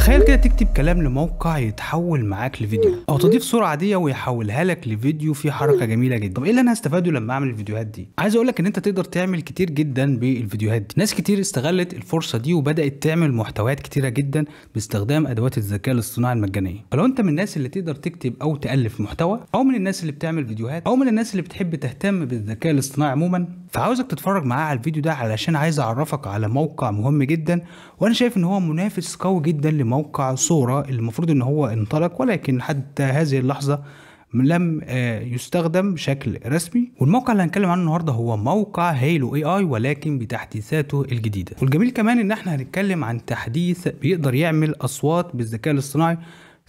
تخيل كده تكتب كلام لموقع يتحول معاك لفيديو او تضيف صوره عاديه ويحولها لك لفيديو في حركه جميله جدا طب ايه اللي انا هستفاده لما اعمل الفيديوهات دي عايز اقول لك ان انت تقدر تعمل كتير جدا بالفيديوهات دي ناس كتير استغلت الفرصه دي وبدات تعمل محتويات كتيره جدا باستخدام ادوات الذكاء الاصطناعي المجانيه فلو انت من الناس اللي تقدر تكتب او تالف محتوى او من الناس اللي بتعمل فيديوهات او من الناس اللي بتحب تهتم بالذكاء الاصطناعي عموما فعاوزك تتفرج معايا على الفيديو ده علشان عايز اعرفك على موقع مهم جدا وانا شايف ان هو منافس قوي جدا لموقع صورة اللي المفروض ان هو انطلق ولكن حتى هذه اللحظة لم آه، يستخدم بشكل رسمي والموقع اللي هنتكلم عنه النهارده هو موقع هيلو اي اي ولكن بتحديثاته الجديده والجميل كمان ان احنا هنتكلم عن تحديث بيقدر يعمل اصوات بالذكاء الاصطناعي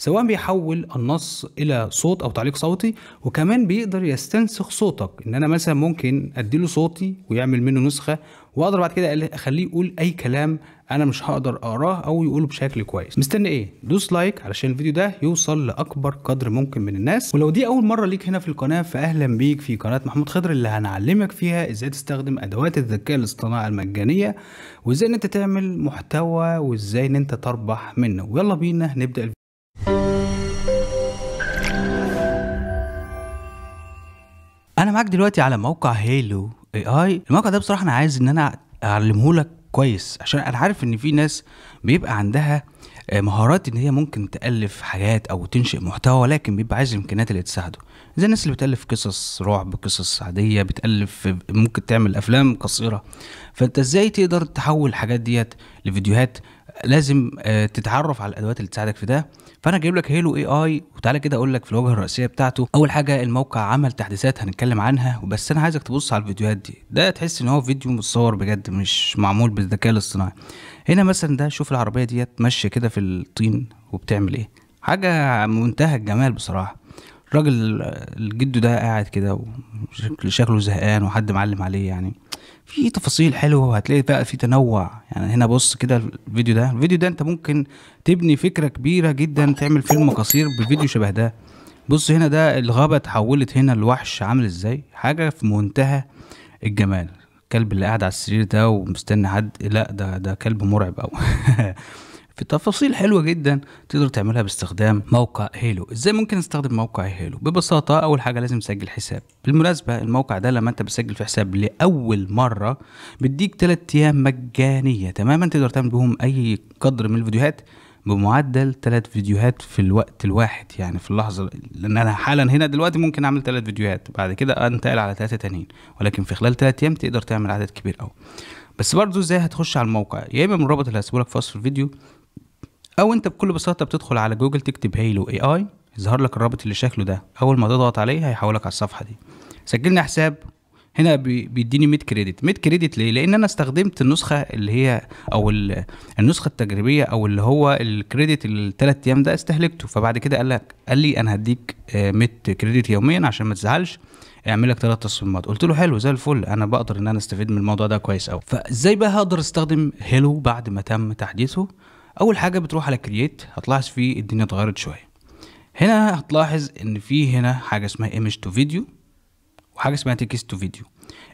سواء بيحول النص الى صوت او تعليق صوتي وكمان بيقدر يستنسخ صوتك ان انا مثلا ممكن اديله صوتي ويعمل منه نسخه واقدر بعد كده اخليه يقول اي كلام انا مش هقدر اقراه او يقوله بشكل كويس مستني ايه دوس لايك علشان الفيديو ده يوصل لاكبر قدر ممكن من الناس ولو دي اول مره ليك هنا في القناه فاهلا بيك في قناه محمود خضر اللي هنعلمك فيها ازاي تستخدم ادوات الذكاء الاصطناعي المجانيه وازاي ان انت تعمل محتوى وازاي ان انت تربح منه ويلا بينا نبدا الفيديو. انا معاك دلوقتي على موقع هيلو اي اي الموقع ده بصراحه انا عايز ان انا اعلمه لك كويس عشان انا عارف ان في ناس بيبقى عندها آه، مهارات ان هي ممكن تالف حاجات او تنشئ محتوى لكن بيبقى عايز الامكانيات اللي تساعده زي الناس اللي بتالف قصص رعب قصص عاديه بتالف ممكن تعمل افلام قصيره فانت ازاي تقدر تحول الحاجات ديت لفيديوهات لازم آه، تتعرف على الادوات اللي تساعدك في ده فانا جايب لك هيلو اي اي وتعالى كده اقول لك في الواجهه الرئيسيه بتاعته اول حاجه الموقع عمل تحديثات هنتكلم عنها بس انا عايزك تبص على الفيديوهات دي ده تحس ان هو فيديو متصور بجد مش معمول بالذكاء الاصطناعي هنا مثلا ده شوف العربيه ديت ماشيه كده في الطين وبتعمل ايه حاجه منتهى الجمال بصراحه الراجل آه، الجد ده قاعد كده وشكله زهقان وحد معلم عليه يعني في تفاصيل حلوه وهتلاقي بقى في تنوع يعني هنا بص كده الفيديو ده الفيديو ده انت ممكن تبني فكره كبيره جدا تعمل فيلم قصير بفيديو شبه ده بص هنا ده الغابه اتحولت هنا لوحش عامل ازاي حاجه في منتهى الجمال الكلب اللي قاعد على السرير ده ومستني حد لا ده ده كلب مرعب قوي في تفاصيل حلوة جدا تقدر تعملها باستخدام موقع هيلو ازاي ممكن استخدم موقع هيلو ببساطة اول حاجة لازم تسجل حساب بالمناسبة الموقع ده لما انت بتسجل في حساب لاول مرة بيديك 3 ايام مجانية تماما تقدر تعمل بهم اي قدر من الفيديوهات بمعدل ثلاث فيديوهات في الوقت الواحد يعني في اللحظة لأن أنا حالا هنا دلوقتي ممكن أعمل ثلاث فيديوهات بعد كده أنتقل على ثلاثة تانيين ولكن في خلال ثلاث أيام تقدر تعمل عدد كبير قوي بس برضو ازاي هتخش على الموقع يا إما من الرابط اللي هسيبه لك في وصف الفيديو او انت بكل بساطه بتدخل على جوجل تكتب هيلو اي اي يظهر لك الرابط اللي شكله ده اول ما تضغط عليه هيحولك على الصفحه دي سجلنا حساب هنا بيديني 100 كريدت 100 كريدت ليه لان انا استخدمت النسخه اللي هي او النسخه التجريبيه او اللي هو الكريدت الثلاث ايام ده استهلكته فبعد كده قال لك قال لي انا هديك 100 آه، كريدت يوميا عشان ما تزعلش اعمل لك ثلاث تصميمات قلت له حلو زي الفل انا بقدر ان انا استفيد من الموضوع ده كويس قوي فازاي بقى هقدر استخدم هيلو بعد ما تم تحديثه اول حاجه بتروح على كرييت هتلاحظ فيه الدنيا اتغيرت شويه هنا هتلاحظ ان في هنا حاجه اسمها ايمج تو فيديو وحاجه اسمها تكست تو فيديو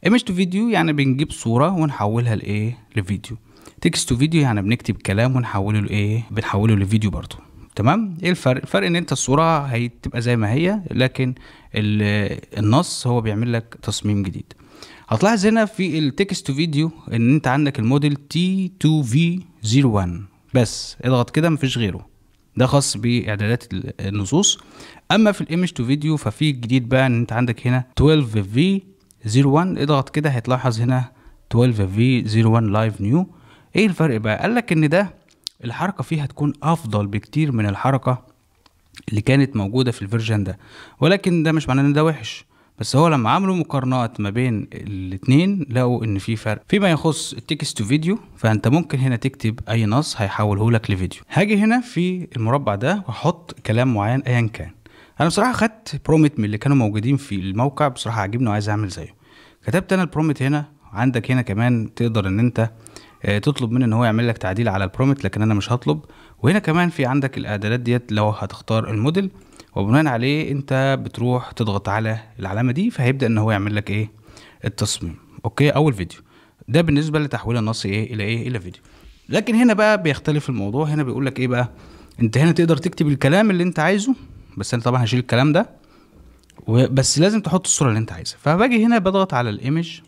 ايمج تو فيديو يعني بنجيب صوره ونحولها لايه لفيديو تكست تو فيديو يعني بنكتب كلام ونحوله لايه بنحوله لفيديو برضه تمام ايه الفرق الفرق ان انت الصوره هتبقى زي ما هي لكن النص هو بيعمل لك تصميم جديد هتلاحظ هنا في التكست تو فيديو ان انت عندك الموديل T2V01 بس اضغط كده مفيش غيره ده خاص باعدادات النصوص اما في الايمج تو فيديو ففي الجديد بقى ان انت عندك هنا 12 في 01 اضغط كده هتلاحظ هنا 12 في 01 لايف نيو ايه الفرق بقى قال لك ان ده الحركه فيه هتكون افضل بكتير من الحركه اللي كانت موجوده في الفيرجن ده ولكن ده مش معناه ان ده وحش بس هو لما عملوا مقارنات ما بين الاثنين لقوا ان في فرق فيما يخص التكست تو فيديو فانت ممكن هنا تكتب اي نص هيحوله لك لفيديو هاجي هنا في المربع ده واحط كلام معين ايا كان انا بصراحه خدت برومت من اللي كانوا موجودين في الموقع بصراحه عجبني وعايز اعمل زيه كتبت انا البرومت هنا عندك هنا كمان تقدر ان انت آه، تطلب منه ان هو يعمل لك تعديل على البرومت لكن انا مش هطلب وهنا كمان في عندك الاعدادات ديت لو هتختار الموديل وبناء عليه انت بتروح تضغط على العلامه دي فهيبدا ان هو يعمل لك ايه التصميم اوكي اول فيديو ده بالنسبه لتحويل النص ايه الى ايه الى فيديو لكن هنا بقى بيختلف الموضوع هنا بيقول لك ايه بقى انت هنا تقدر تكتب الكلام اللي انت عايزه بس انا طبعا هشيل الكلام ده بس لازم تحط الصوره اللي انت عايزها فباجي هنا بضغط على الايمج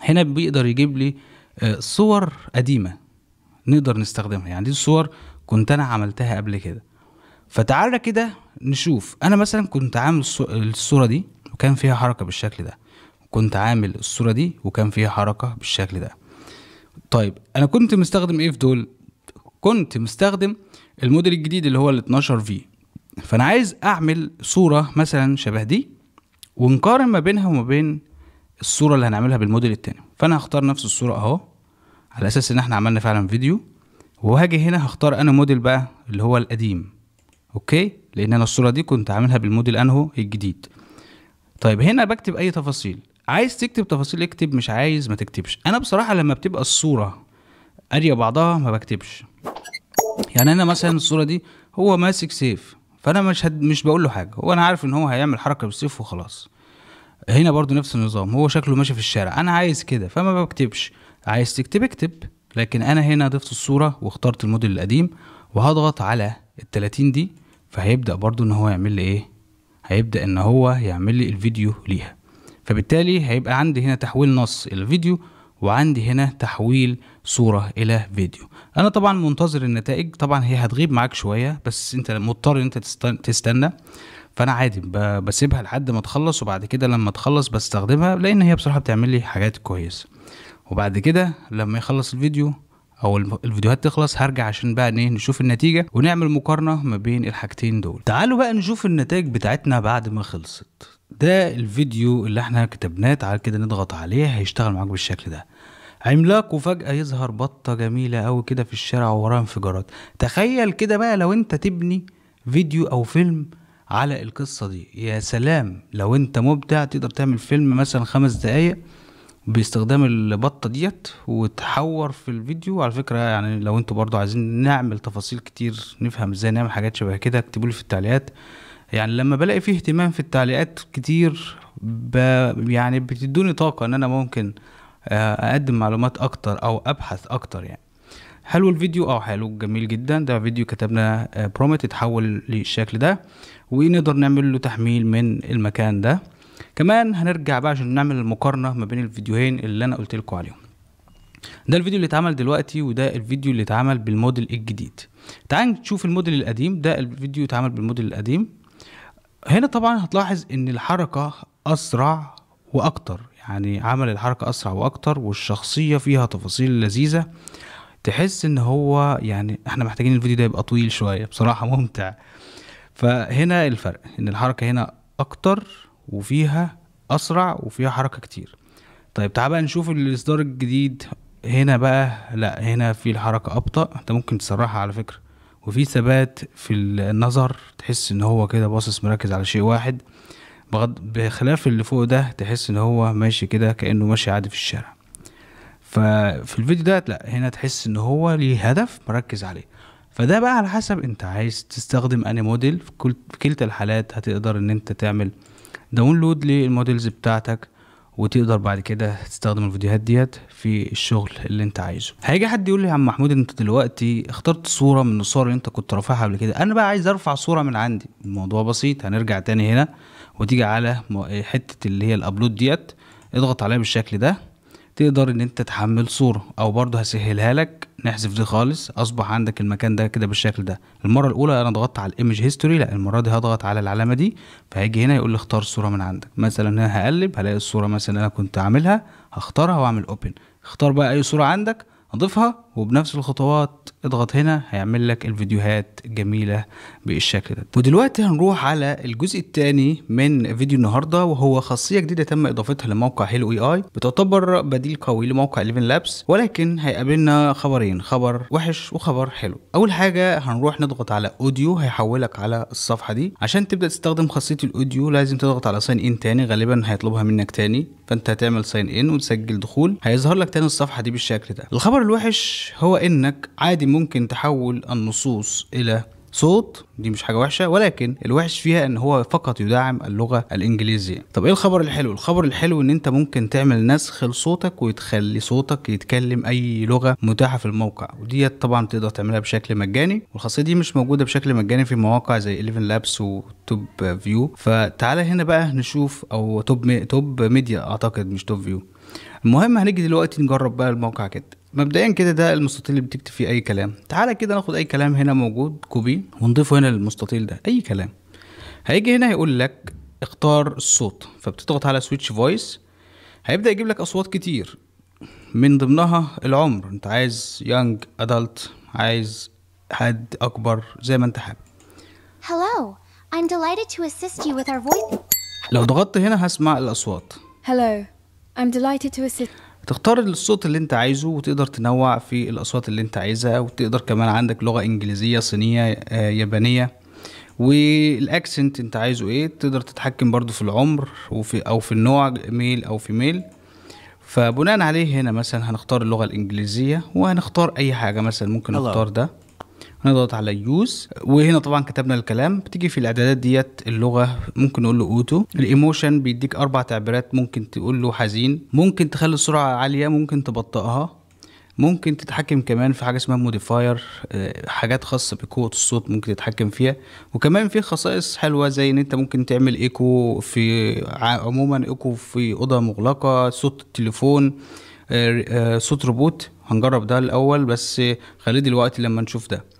هنا بيقدر يجيب لي آه، صور قديمه نقدر نستخدمها يعني دي الصور كنت انا عملتها قبل كده فتعالى كده نشوف انا مثلا كنت عامل الصوره دي وكان فيها حركه بالشكل ده كنت عامل الصوره دي وكان فيها حركه بالشكل ده طيب انا كنت مستخدم ايه في دول كنت مستخدم الموديل الجديد اللي هو ال 12 في فانا عايز اعمل صوره مثلا شبه دي ونقارن ما بينها وما بين الصوره اللي هنعملها بالموديل التاني فانا هختار نفس الصوره اهو على اساس ان احنا عملنا فعلا فيديو وهاجي هنا هختار انا موديل بقى اللي هو القديم اوكي لان انا الصوره دي كنت عاملها بالموديل انهو الجديد طيب هنا بكتب اي تفاصيل عايز تكتب تفاصيل اكتب مش عايز ما تكتبش انا بصراحه لما بتبقى الصوره قاريه بعضها ما بكتبش يعني انا مثلا الصوره دي هو ماسك سيف فانا مش هد... مش بقول له حاجه هو انا عارف ان هو هيعمل حركه بالسيف وخلاص هنا برضو نفس النظام هو شكله ماشي في الشارع انا عايز كده فما بكتبش عايز تكتب اكتب لكن انا هنا ضفت الصوره واخترت الموديل القديم وهضغط على ال 30 دي فهيبدأ برضو ان هو يعمل لي ايه هيبدأ ان هو يعمل لي الفيديو ليها فبالتالي هيبقى عندي هنا تحويل نص الى فيديو وعندي هنا تحويل صورة إلى فيديو أنا طبعا منتظر النتائج طبعا هي هتغيب معاك شوية بس أنت مضطر أنت تستنى فأنا عادي بسيبها لحد ما تخلص وبعد كده لما تخلص بستخدمها لأن هي بصراحة بتعمل لي حاجات كويسة وبعد كده لما يخلص الفيديو او الفيديوهات تخلص هرجع عشان بقى ايه نشوف النتيجه ونعمل مقارنه ما بين الحاجتين دول تعالوا بقى نشوف النتائج بتاعتنا بعد ما خلصت ده الفيديو اللي احنا كتبناه تعال كده نضغط عليه هيشتغل معاك بالشكل ده عملاق وفجأة يظهر بطة جميلة أوي كده في الشارع ووراها انفجارات تخيل كده بقى لو انت تبني فيديو أو فيلم على القصة دي يا سلام لو انت مبدع تقدر تعمل فيلم مثلا خمس دقايق باستخدام البطه ديت وتحور في الفيديو على فكره يعني لو انتوا برضو عايزين نعمل تفاصيل كتير نفهم ازاي نعمل حاجات شبه كده اكتبوا في التعليقات يعني لما بلاقي فيه اهتمام في التعليقات كتير ب... يعني بتدوني طاقه ان انا ممكن آه، اقدم معلومات اكتر او ابحث اكتر يعني حلو الفيديو اه حلو جميل جدا ده فيديو كتبنا برومت آه، اتحول للشكل ده ونقدر نعمل له تحميل من المكان ده كمان هنرجع بقى عشان نعمل المقارنه ما بين الفيديوهين اللي انا قلت لكم عليهم ده الفيديو اللي اتعمل دلوقتي وده الفيديو اللي اتعمل بالموديل الجديد تعال نشوف الموديل القديم ده الفيديو اتعمل بالموديل القديم هنا طبعا هتلاحظ ان الحركه اسرع واكتر يعني عمل الحركه اسرع واكتر والشخصيه فيها تفاصيل لذيذه تحس ان هو يعني احنا محتاجين الفيديو ده يبقى طويل شويه بصراحه ممتع فهنا الفرق ان الحركه هنا اكتر وفيها اسرع وفيها حركه كتير طيب تعال بقى نشوف الاصدار الجديد هنا بقى لا هنا في الحركه ابطا انت ممكن تسرعها على فكره وفي ثبات في النظر تحس ان هو كده باصص مركز على شيء واحد بغض بخلاف اللي فوق ده تحس ان هو ماشي كده كانه ماشي عادي في الشارع ففي الفيديو ده لا هنا تحس ان هو ليه هدف مركز عليه فده بقى على حسب انت عايز تستخدم اني موديل في, في كلتا الحالات هتقدر ان انت تعمل داونلود للموديلز بتاعتك وتقدر بعد كده تستخدم الفيديوهات ديت في الشغل اللي انت عايزه هيجي حد يقول لي يا عم محمود انت دلوقتي اخترت صوره من الصور اللي انت كنت رافعها قبل كده انا بقى عايز ارفع صوره من عندي الموضوع بسيط هنرجع تاني هنا وتيجي على حته اللي هي الابلود ديت اضغط عليها بالشكل ده تقدر ان انت تحمل صوره او برضه هسهلها لك نحذف دي خالص اصبح عندك المكان ده كده بالشكل ده المره الاولى انا ضغطت على الايمج هيستوري لا المره دي هضغط على العلامه دي فهيجي هنا يقول لي اختار الصوره من عندك مثلا هنا هقلب هلاقي الصوره مثلا انا كنت عاملها هختارها واعمل اوبن اختار بقى اي صوره عندك اضيفها وبنفس الخطوات اضغط هنا هيعمل لك الفيديوهات الجميلة بالشكل ده ودلوقتي هنروح على الجزء الثاني من فيديو النهاردة وهو خاصية جديدة تم اضافتها لموقع هيلو اي اي بتعتبر بديل قوي لموقع 11 لابس ولكن هيقابلنا خبرين خبر وحش وخبر حلو اول حاجة هنروح نضغط على اوديو هيحولك على الصفحة دي عشان تبدأ تستخدم خاصية الاوديو لازم تضغط على ساين ان تاني غالبا هيطلبها منك تاني فانت هتعمل ساين ان وتسجل دخول هيظهر لك تاني الصفحة دي بالشكل ده الخبر الوحش هو انك عادي ممكن تحول النصوص الى صوت دي مش حاجه وحشه ولكن الوحش فيها ان هو فقط يدعم اللغه الانجليزيه طب ايه الخبر الحلو الخبر الحلو ان انت ممكن تعمل نسخ لصوتك وتخلي صوتك يتكلم اي لغه متاحه في الموقع وديت طبعا تقدر تعملها بشكل مجاني والخاصيه دي مش موجوده بشكل مجاني في مواقع زي 11 لابس وتوب فيو فتعالى هنا بقى نشوف او توب مي... توب ميديا اعتقد مش توب فيو المهم هنيجي دلوقتي نجرب بقى الموقع كده مبدئيا كده ده المستطيل اللي بتكتب فيه اي كلام تعالى كده ناخد اي كلام هنا موجود كوبي ونضيفه هنا للمستطيل ده اي كلام هيجي هنا هيقول لك اختار الصوت فبتضغط على سويتش فويس هيبدا يجيب لك اصوات كتير من ضمنها العمر انت عايز يانج ادلت عايز حد اكبر زي ما انت حابب Hello, I'm delighted to assist you with our voice. لو ضغطت هنا هسمع الاصوات. Hello, I'm delighted to assist. تختار الصوت اللي انت عايزه وتقدر تنوع في الاصوات اللي انت عايزها وتقدر كمان عندك لغه انجليزيه صينيه آه، يابانيه والاكسنت انت عايزه ايه تقدر تتحكم برضو في العمر وفي او في النوع ميل او في ميل فبناء عليه هنا مثلا هنختار اللغه الانجليزيه وهنختار اي حاجه مثلا ممكن نختار ده نضغط على يوز وهنا طبعا كتبنا الكلام بتيجي في الاعدادات ديت اللغه ممكن نقول له اوتو الايموشن بيديك اربع تعبيرات ممكن تقول له حزين ممكن تخلي السرعه عاليه ممكن تبطئها ممكن تتحكم كمان في حاجه اسمها موديفاير آه، حاجات خاصه بقوه الصوت ممكن تتحكم فيها وكمان في خصائص حلوه زي ان انت ممكن تعمل ايكو في عموما ايكو في اوضه مغلقه صوت التليفون آه، آه، صوت روبوت هنجرب ده الاول بس خليه دلوقتي لما نشوف ده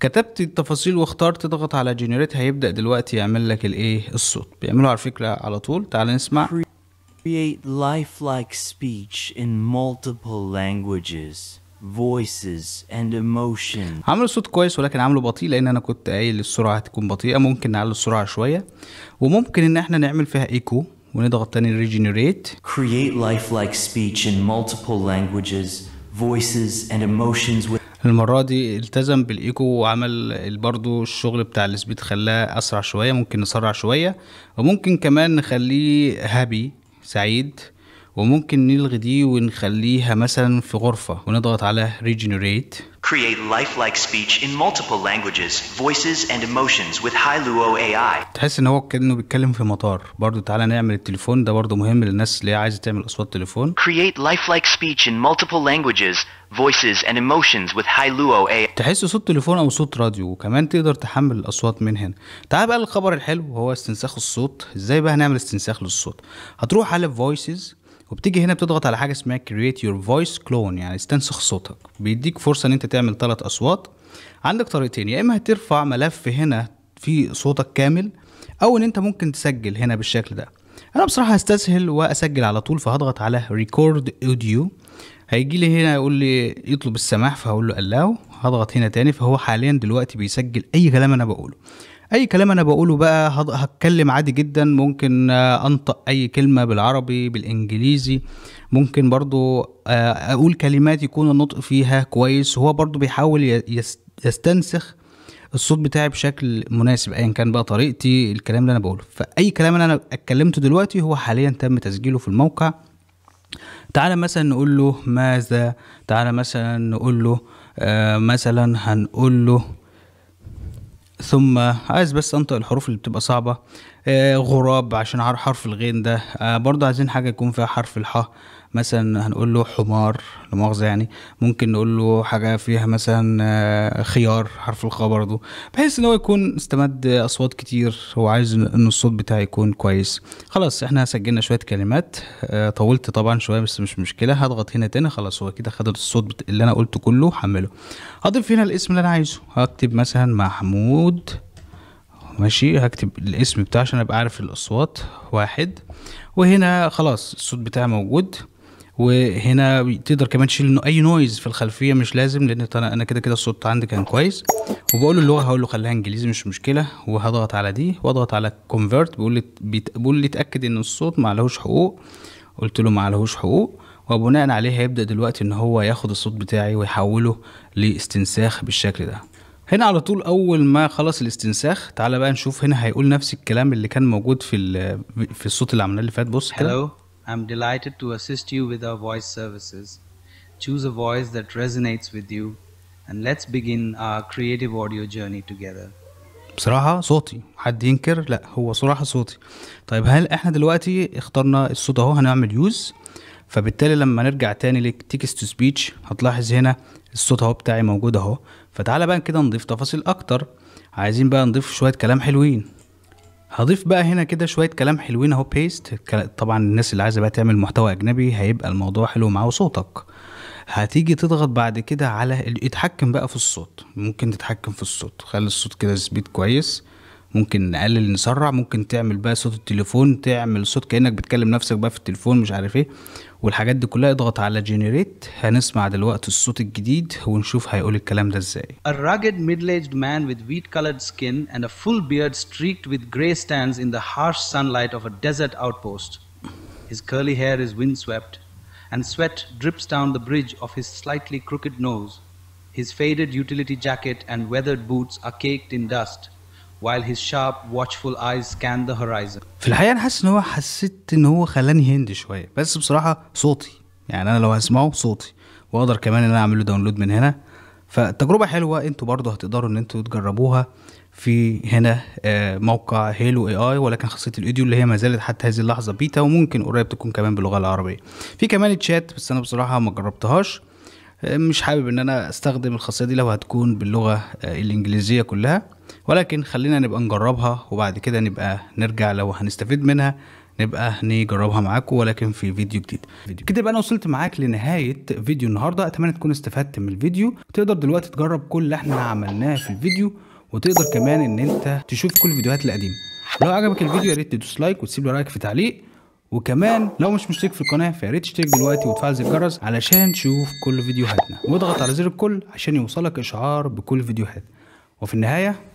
كتبت التفاصيل واخترت تضغط على جنريت هيبدا دلوقتي يعمل لك الايه الصوت بيعمله على فكره على طول تعال نسمع create lifelike speech in multiple languages voices and emotion عامل صوت كويس ولكن عامله بطيء لان انا كنت قايل السرعه هتكون بطيئه ممكن نعلي السرعه شويه وممكن ان احنا نعمل فيها ايكو ونضغط تاني ريجينيريت create lifelike speech in multiple languages voices and emotions with المره دي التزم بالايكو وعمل برضه الشغل بتاع السبيد خلاه اسرع شويه ممكن نسرع شويه وممكن كمان نخليه هابي سعيد وممكن نلغي دي ونخليها مثلا في غرفة ونضغط على regenerate Create lifelike speech in multiple languages, voices and emotions with HiLuo AI. تحس ان هو كانه بيتكلم في مطار، برضو تعالى نعمل التليفون ده برضو مهم للناس اللي عايزه تعمل اصوات تليفون. Create lifelike speech in multiple languages, voices and emotions with Hailuo AI. تحس صوت تليفون او صوت راديو وكمان تقدر تحمل الاصوات من هنا. تعال بقى للخبر الحلو هو استنساخ الصوت، ازاي بقى هنعمل استنساخ للصوت؟ هتروح على voices وبتيجي هنا بتضغط على حاجه اسمها كرييت يور فويس كلون يعني استنسخ صوتك بيديك فرصه ان انت تعمل ثلاث اصوات عندك طريقتين يا اما هترفع ملف هنا في صوتك كامل او ان انت ممكن تسجل هنا بالشكل ده انا بصراحه هستسهل واسجل على طول فهضغط على ريكورد اوديو هيجي لي هنا يقول لي يطلب السماح فهقول له الاو هضغط هنا تاني فهو حاليا دلوقتي بيسجل اي كلام انا بقوله اي كلام انا بقوله بقى هتكلم عادي جدا ممكن آه، انطق اي كلمه بالعربي بالانجليزي ممكن برضو آه، اقول كلمات يكون النطق فيها كويس هو برضو بيحاول يستنسخ الصوت بتاعي بشكل مناسب ايا كان بقى طريقتي الكلام اللي انا بقوله فاي كلام انا اتكلمته دلوقتي هو حاليا تم تسجيله في الموقع تعالى مثلا نقول له ماذا تعالى مثلا نقول له آه مثلا هنقول له ثم عايز بس انطق الحروف اللي بتبقى صعبة آه غراب عشان حرف الغين ده آه برضو عايزين حاجة يكون فيها حرف الحاء مثلا هنقول له حمار لمؤاخذه يعني ممكن نقول له حاجه فيها مثلا آه، خيار حرف الخاء برضه بحيث ان هو يكون استمد اصوات كتير هو عايز ان الصوت بتاعه يكون كويس خلاص احنا سجلنا شويه كلمات آه، طولت طبعا شويه بس مش مشكله هضغط هنا تاني خلاص هو كده خد الصوت اللي انا قلته كله حمله هضيف هنا الاسم اللي انا عايزه هكتب مثلا محمود ماشي هكتب الاسم بتاعه عشان ابقى عارف الاصوات واحد وهنا خلاص الصوت بتاعي موجود وهنا تقدر كمان تشيل انه اي نويز في الخلفيه مش لازم لان انا كده كده الصوت عندي كان كويس وبقول له اللغه هقول له خليها انجليزي مش مشكله وهضغط على دي واضغط على كونفرت بيقول لي بيقول لي اتاكد ان الصوت ما عليهوش حقوق قلت له ما عليهوش حقوق وبناء عليه هيبدا دلوقتي ان هو ياخد الصوت بتاعي ويحوله لاستنساخ بالشكل ده هنا على طول اول ما خلص الاستنساخ تعالى بقى نشوف هنا هيقول نفس الكلام اللي كان موجود في في الصوت اللي عملناه اللي فات بص كده I'm delighted to assist you with our voice services. Choose a voice that resonates with you and let's begin our creative audio journey together. بصراحة صوتي حد ينكر لا هو صراحة صوتي طيب هل احنا دلوقتي اخترنا الصوت اهو هنعمل يوز فبالتالي لما نرجع تاني للتكست تو سبيتش هتلاحظ هنا الصوت اهو بتاعي موجود اهو فتعالى بقى كده نضيف تفاصيل اكتر عايزين بقى نضيف شوية كلام حلوين هضيف بقى هنا كده شويه كلام حلوين اهو بيست طبعا الناس اللي عايزه بقى تعمل محتوى اجنبي هيبقى الموضوع حلو معاه صوتك هتيجي تضغط بعد كده على اتحكم بقى في الصوت ممكن تتحكم في الصوت خلي الصوت كده سبيد كويس ممكن نقلل نسرع ممكن تعمل بقى صوت التليفون تعمل صوت كانك بتكلم نفسك بقى في التليفون مش عارف ايه والحاجات دي كلها اضغط على جينيريت هنسمع دلوقتي الصوت الجديد ونشوف هيقول الكلام ده ازاي A rugged middle-aged man with wheat-colored skin and a full beard streaked with gray stands in the harsh sunlight of a desert outpost. His curly hair is windswept and sweat drips down the bridge of his slightly crooked nose. His faded utility jacket and weathered boots are caked in dust, while his sharp, watchful eyes scan the horizon. في الحقيقه انا حاسس ان هو حسيت ان هو خلاني هندي شويه بس بصراحه صوتي يعني انا لو هسمعه صوتي واقدر كمان ان انا اعمل له داونلود من هنا فالتجربه حلوه انتوا برضه هتقدروا ان انتوا تجربوها في هنا آه، موقع هيلو اي اي ولكن خاصيه الايديو اللي هي ما زالت حتى هذه اللحظه بيتا وممكن قريب تكون كمان باللغه العربيه في كمان تشات بس انا بصراحه ما جربتهاش آه، مش حابب ان انا استخدم الخاصيه دي لو هتكون باللغه آه، الانجليزيه كلها ولكن خلينا نبقى نجربها وبعد كده نبقى نرجع لو هنستفيد منها نبقى نجربها معاكم ولكن في فيديو جديد فيديو. كده بقى انا وصلت معاك لنهايه فيديو النهارده اتمنى تكون استفدت من الفيديو تقدر دلوقتي تجرب كل اللي احنا عملناه في الفيديو وتقدر كمان ان انت تشوف كل الفيديوهات القديمه لو عجبك الفيديو يا ريت تدوس لايك وتسيب لي رايك في تعليق وكمان لو مش مشترك في القناه فيا ريت تشترك دلوقتي وتفعل زر الجرس علشان تشوف كل فيديوهاتنا واضغط على زر الكل عشان يوصلك اشعار بكل فيديوهات وفي النهايه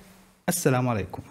السلام عليكم